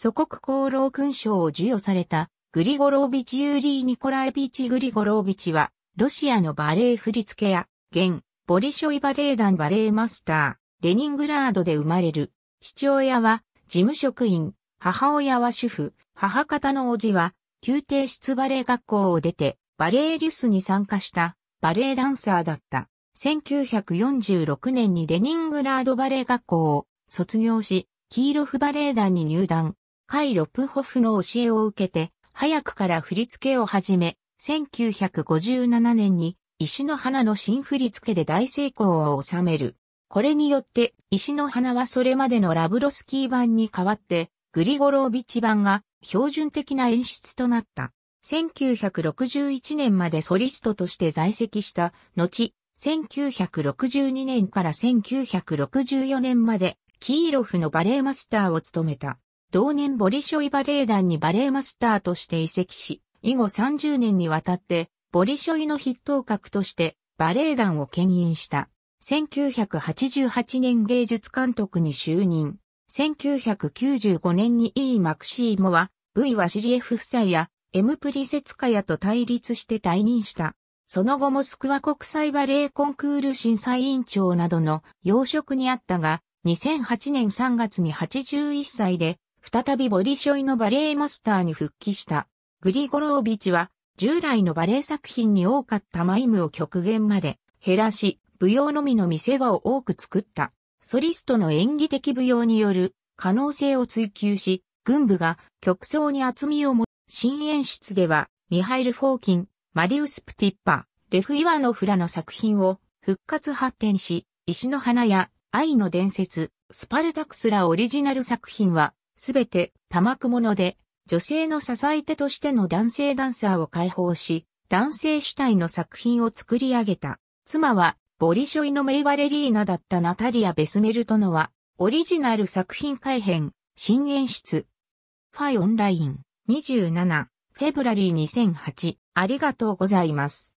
祖国功労勲章を授与されたグリゴロービチ・ユーリー・ニコライビチ・グリゴロービチは、ロシアのバレエ振付や、現、ボリショイバレエ団バレエマスター、レニングラードで生まれる。父親は、事務職員、母親は主婦、母方の叔父は、宮廷室バレエ学校を出て、バレエリュスに参加した、バレエダンサーだった。1946年にレニングラードバレエ学校を卒業し、キーロフバレエ団に入団。カイ・ロプホフの教えを受けて、早くから振り付けを始め、1957年に石の花の新振り付けで大成功を収める。これによって石の花はそれまでのラブロスキー版に代わって、グリゴロービッチ版が標準的な演出となった。1961年までソリストとして在籍した後、1962年から1964年までキーロフのバレーマスターを務めた。同年ボリショイバレエ団にバレエマスターとして移籍し、以後30年にわたって、ボリショイの筆頭格としてバレエ団を牽引した。1988年芸術監督に就任。1995年に E マクシーモは V ワシリエフ夫妻や M プリセツカヤと対立して退任した。その後モスクワ国際バレエコンクール審査委員長などの要職にあったが、2008年3月に81歳で再びボリショイのバレエマスターに復帰した。グリゴロービチは、従来のバレエ作品に多かったマイムを極限まで減らし、舞踊のみの見せ場を多く作った。ソリストの演技的舞踊による可能性を追求し、軍部が曲奏に厚みを持つ新演出では、ミハイル・フォーキン、マリウス・プティッパ、レフ・イワノフラの作品を復活発展し、石の花や愛の伝説、スパルタクスらオリジナル作品はすべて玉もので、女性の支え手としての男性ダンサーを解放し、男性主体の作品を作り上げた。妻は、ボリショイの名バレリーナだったナタリア・ベスメルトノは、オリジナル作品改編、新演出。ファイオンライン、27、フェブラリー2008、ありがとうございます。